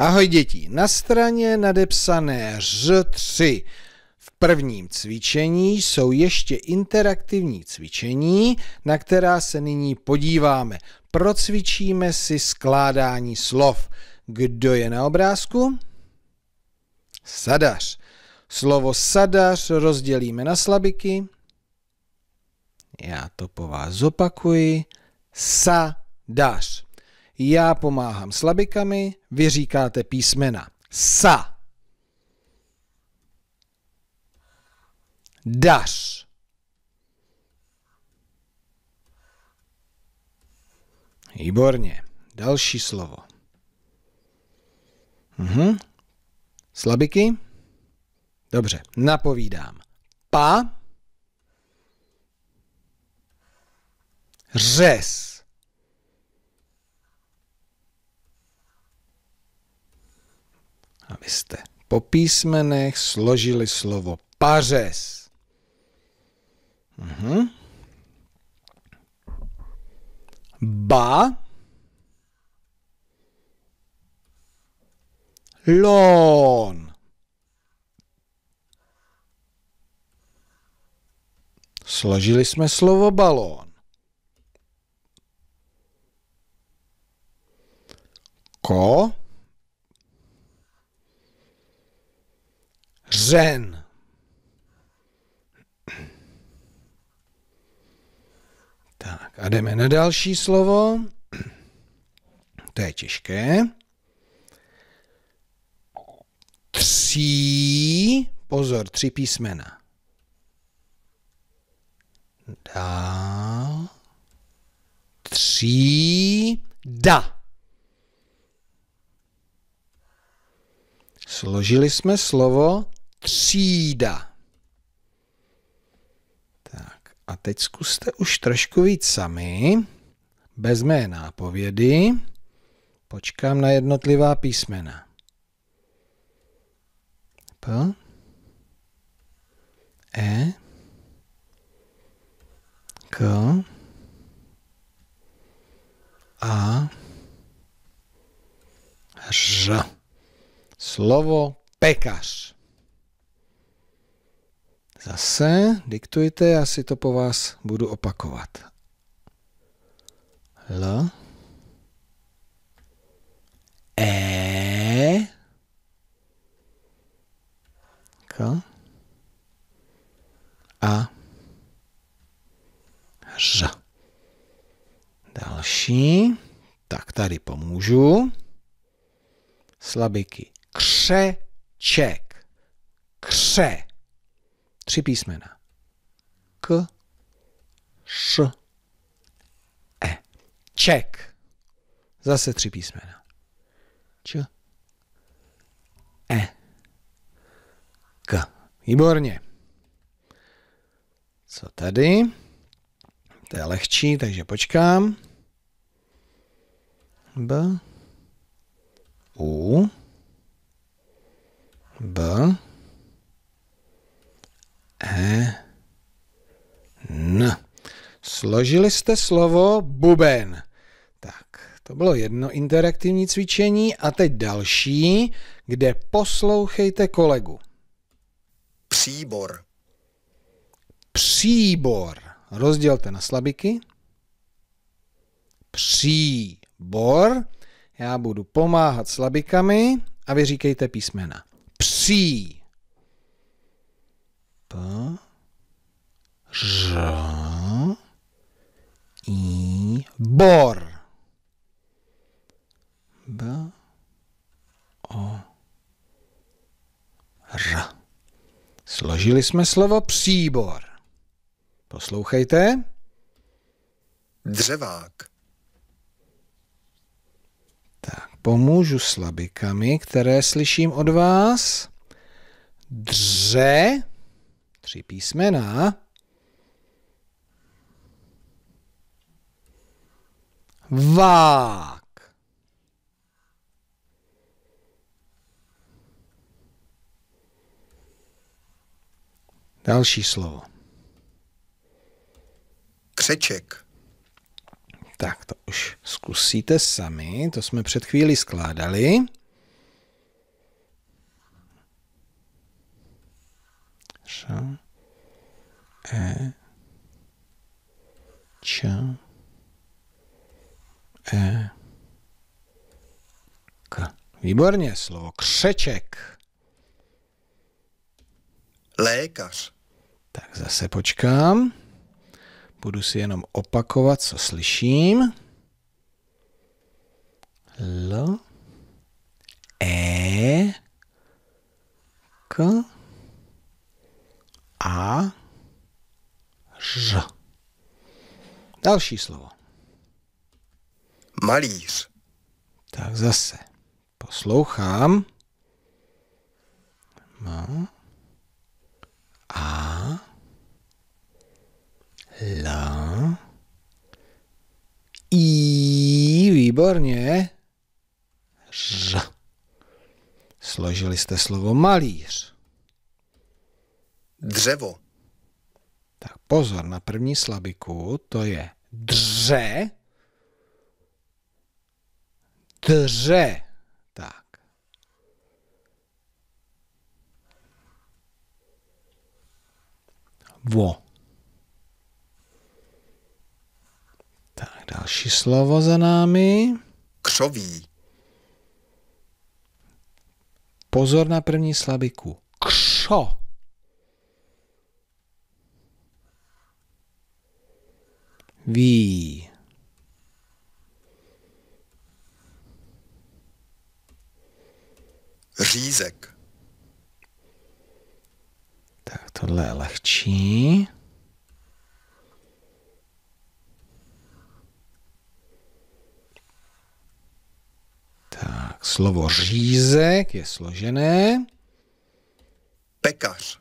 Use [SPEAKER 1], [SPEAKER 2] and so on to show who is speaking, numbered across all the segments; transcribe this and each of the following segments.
[SPEAKER 1] Ahoj děti, na straně nadepsané ř 3 v prvním cvičení jsou ještě interaktivní cvičení, na která se nyní podíváme. Procvičíme si skládání slov. Kdo je na obrázku? Sadař. Slovo sadař rozdělíme na slabiky. Já to po vás zopakuji. Sadař já pomáhám slabikami, vy říkáte písmena sa. Daš. Výborně. Další slovo. Mhm. Slabiky? Dobře, napovídám. Pa. Řez. jste po písmenech složili slovo pařez. Mhm. Ba. Lon. Složili jsme slovo balón. Ko. Řen. Tak a jdeme na další slovo. To je těžké. Tří, pozor, tři písmena. Dá, Tří, da. Složili jsme slovo třída. Tak a teď zkuste už trošku víc sami, bez mé nápovědy. Počkám na jednotlivá písmena. P, E, K, A, Ř. Slovo pekař. Zase diktujte, já si to po vás budu opakovat. L E K A Ř. Další. Tak tady pomůžu. Slabiky. Křeček. Kře. Tři písmena. K, š, e. Ček. Zase tři písmena. Č, e, k. Výborně. Co tady? To je lehčí, takže počkám. B, U, B, Složili jste slovo buben. Tak, to bylo jedno interaktivní cvičení a teď další, kde poslouchejte kolegu. Příbor. Příbor. Rozdělte na slabiky. Příbor. Já budu pomáhat slabikami a vy říkejte písmena. Pří. P. Ž i bor. B o r. Složili jsme slovo příbor. Poslouchejte. Dřevák. Tak, pomůžu slabikami, které slyším od vás. Dře, tři písmena, Vák. Další slovo. Křeček. Tak to už zkusíte sami, to jsme před chvíli skládali. Š, E, ča, E. K. Výborně, slovo křeček. Lékař. Tak zase počkám. Budu si jenom opakovat, co slyším. L. E. K. A. Ž. Další slovo malíř. Tak zase. Poslouchám. No. A. La. I. Výborně. Ž. Složili jste slovo malíř. Dřevo. Tak pozor na první slabiku, to je dře, dře. Tak. Vo. Tak, další slovo za námi. Křoví. Pozor na první slabiku. Kšo. Ví. řízek. Tak tohle je lehčí. Tak, slovo řízek je složené. Pekař.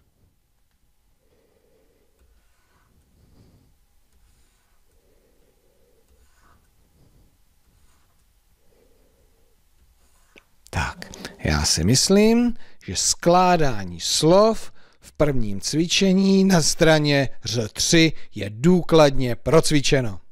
[SPEAKER 1] Já si myslím, že skládání slov v prvním cvičení na straně Ř3 je důkladně procvičeno.